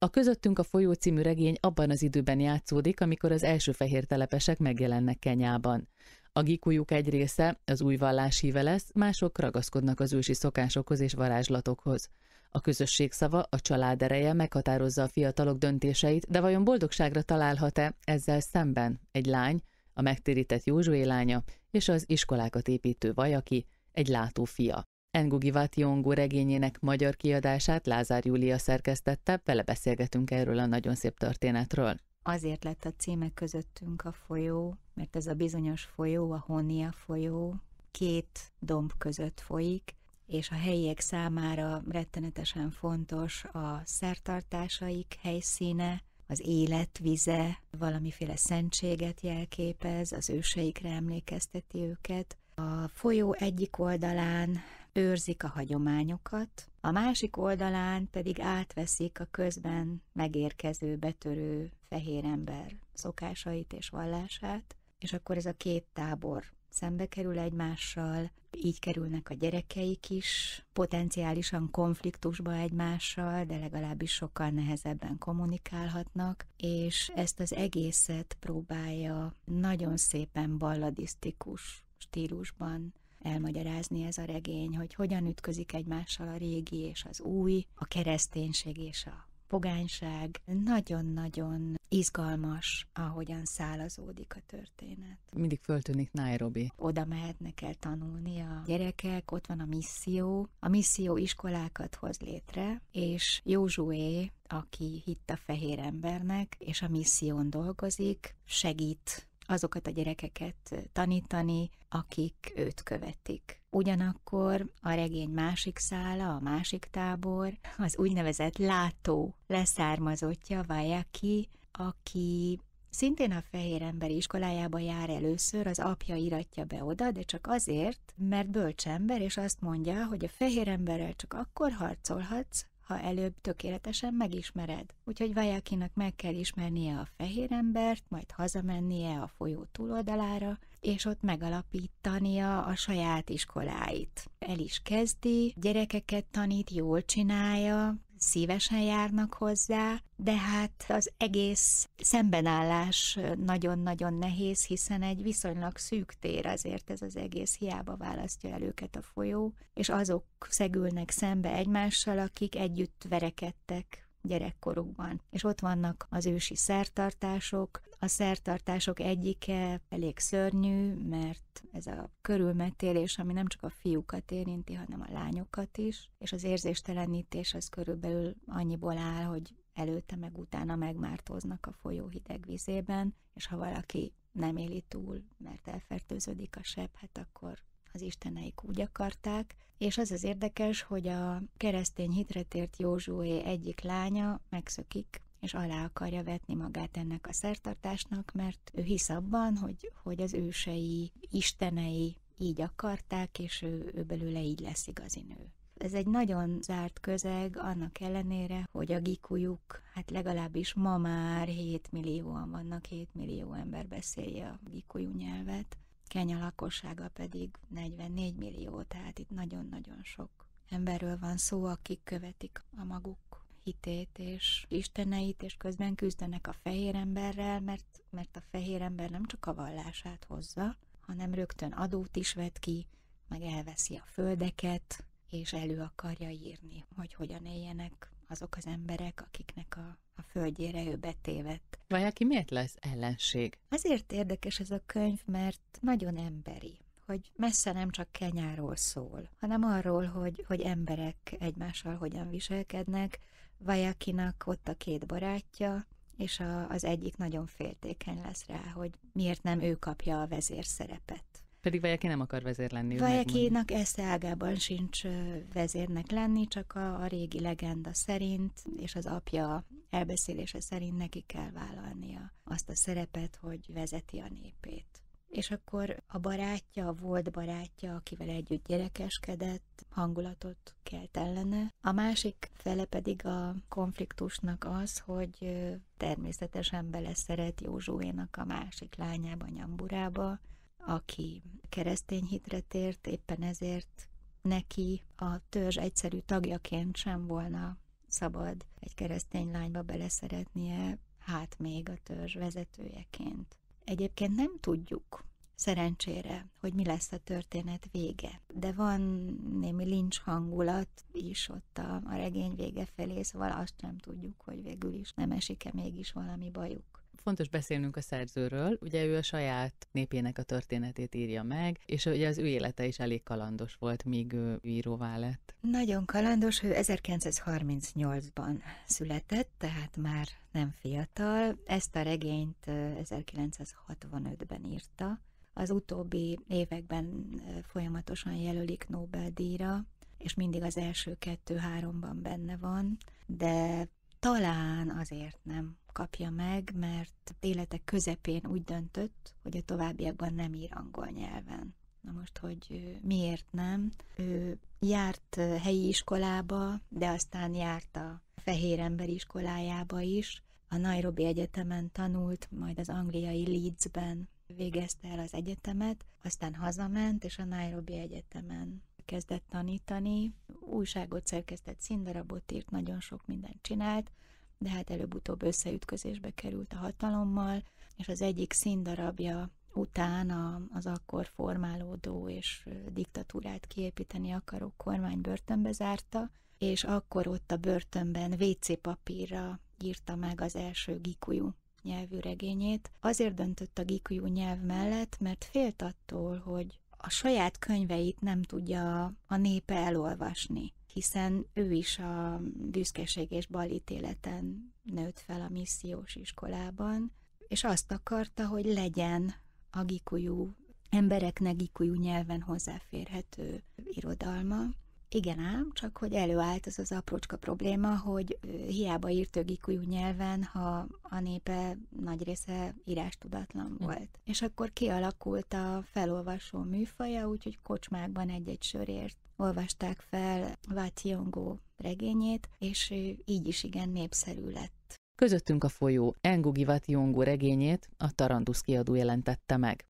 A közöttünk a folyó című regény abban az időben játszódik, amikor az első fehér telepesek megjelennek Kenyában. A gikujuk egy része az új vallás híve lesz, mások ragaszkodnak az ősi szokásokhoz és varázslatokhoz. A közösség szava, a család ereje meghatározza a fiatalok döntéseit, de vajon boldogságra találhat-e ezzel szemben egy lány, a megtérített Józsué lánya és az iskolákat építő Vajaki, egy látó fia. Engugi Vationgó regényének magyar kiadását Lázár Júlia szerkesztette, vele beszélgetünk erről a nagyon szép történetről. Azért lett a címe közöttünk a folyó, mert ez a bizonyos folyó, a Honia folyó, két domb között folyik, és a helyiek számára rettenetesen fontos a szertartásaik helyszíne, az életvize, valamiféle szentséget jelképez, az őseikre emlékezteti őket. A folyó egyik oldalán őrzik a hagyományokat, a másik oldalán pedig átveszik a közben megérkező, betörő fehér ember szokásait és vallását, és akkor ez a két tábor szembe kerül egymással, így kerülnek a gyerekeik is potenciálisan konfliktusba egymással, de legalábbis sokkal nehezebben kommunikálhatnak, és ezt az egészet próbálja nagyon szépen balladisztikus stílusban elmagyarázni ez a regény, hogy hogyan ütközik egymással a régi és az új, a kereszténység és a pogányság. Nagyon-nagyon izgalmas, ahogyan szálazódik a történet. Mindig föltűnik Nairobi. Oda mehetnek el tanulni a gyerekek, ott van a misszió. A misszió iskolákat hoz létre, és Józsué, aki hitt a fehér embernek, és a misszión dolgozik, segít azokat a gyerekeket tanítani, akik őt követik. Ugyanakkor a regény másik szála, a másik tábor, az úgynevezett látó leszármazottja Vajaki, aki Szintén a fehér emberi iskolájába jár először, az apja iratja be oda, de csak azért, mert bölcsember, és azt mondja, hogy a fehér emberrel csak akkor harcolhatsz, ha előbb tökéletesen megismered. Úgyhogy Vajakinak meg kell ismernie a fehér embert, majd hazamennie a folyó túloldalára, és ott megalapítania a saját iskoláit. El is kezdi, gyerekeket tanít, jól csinálja, szívesen járnak hozzá, de hát az egész szembenállás nagyon-nagyon nehéz, hiszen egy viszonylag szűk tér azért ez az egész hiába választja el őket a folyó, és azok szegülnek szembe egymással, akik együtt verekedtek gyerekkorukban. És ott vannak az ősi szertartások, a szertartások egyike elég szörnyű, mert ez a körülmetélés, ami nem csak a fiúkat érinti, hanem a lányokat is, és az érzéstelenítés az körülbelül annyiból áll, hogy előtte meg utána megmártóznak a folyó hideg vizében, és ha valaki nem éli túl, mert elfertőződik a sebb, hát akkor az isteneik úgy akarták, és az az érdekes, hogy a keresztény hitretért Józsué egyik lánya megszökik és alá akarja vetni magát ennek a szertartásnak, mert ő hisz abban, hogy, hogy az ősei, istenei így akarták, és ő, ő belőle így lesz igazi nő. Ez egy nagyon zárt közeg, annak ellenére, hogy a gikujuk, hát legalábbis ma már 7 millióan vannak, 7 millió ember beszélje a gikujú nyelvet, Kenya lakossága pedig 44 millió, tehát itt nagyon-nagyon sok emberről van szó, akik követik a maguk hitét és isteneit, és közben küzdenek a fehér emberrel, mert, mert a fehér ember nem csak a vallását hozza, hanem rögtön adót is vet ki, meg elveszi a földeket, és elő akarja írni, hogy hogyan éljenek azok az emberek, akiknek a, a földjére ő betévedt. Vagy aki miért lesz ellenség? Azért érdekes ez a könyv, mert nagyon emberi hogy messze nem csak kenyáról szól, hanem arról, hogy, hogy emberek egymással hogyan viselkednek, Vajakinak ott a két barátja, és a, az egyik nagyon féltékeny lesz rá, hogy miért nem ő kapja a vezérszerepet. Pedig Vajaki nem akar vezér lenni. Vajakinak esze ágában sincs vezérnek lenni, csak a, a régi legenda szerint, és az apja elbeszélése szerint neki kell vállalnia azt a szerepet, hogy vezeti a népét és akkor a barátja, a volt barátja, akivel együtt gyerekeskedett, hangulatot kelt ellene. A másik fele pedig a konfliktusnak az, hogy természetesen beleszeret Józsuénak a másik lányába, Nyamburába, aki keresztény hitre tért, éppen ezért neki a törzs egyszerű tagjaként sem volna szabad egy keresztény lányba beleszeretnie, hát még a törzs vezetőjeként. Egyébként nem tudjuk, szerencsére, hogy mi lesz a történet vége. De van némi lincs hangulat is ott a, a regény vége felé, szóval azt nem tudjuk, hogy végül is nem esik-e mégis valami bajuk fontos beszélnünk a szerzőről, ugye ő a saját népének a történetét írja meg, és ugye az ő élete is elég kalandos volt, míg ő íróvá lett. Nagyon kalandos, ő 1938-ban született, tehát már nem fiatal. Ezt a regényt 1965-ben írta. Az utóbbi években folyamatosan jelölik Nobel-díjra, és mindig az első kettő-háromban benne van, de talán azért nem kapja meg, mert élete közepén úgy döntött, hogy a továbbiakban nem ír angol nyelven. Na most, hogy miért nem? Ő járt helyi iskolába, de aztán járt a fehér ember iskolájába is, a Nairobi Egyetemen tanult, majd az angliai Leedsben végezte el az egyetemet, aztán hazament, és a Nairobi Egyetemen kezdett tanítani, újságot szerkesztett, színdarabot írt, nagyon sok mindent csinált, de hát előbb-utóbb összeütközésbe került a hatalommal, és az egyik színdarabja után az akkor formálódó és diktatúrát kiépíteni akaró kormány börtönbe zárta, és akkor ott a börtönben WC papírra írta meg az első gikujú nyelvű regényét. Azért döntött a gikujú nyelv mellett, mert félt attól, hogy a saját könyveit nem tudja a népe elolvasni, hiszen ő is a büszkeség és balítéleten nőtt fel a missziós iskolában, és azt akarta, hogy legyen a gikujú embereknek gikujú nyelven hozzáférhető irodalma, igen ám, csak hogy előállt az az aprócska probléma, hogy hiába írt ögikújú nyelven, ha a népe nagy része írástudatlan hm. volt. Mm. És akkor kialakult a felolvasó műfaja, úgyhogy kocsmákban egy-egy sörért olvasták fel Vátiongó regényét, és így is igen népszerű lett. Közöttünk a folyó Engugi Vationgo regényét a Tarandusz kiadó jelentette meg.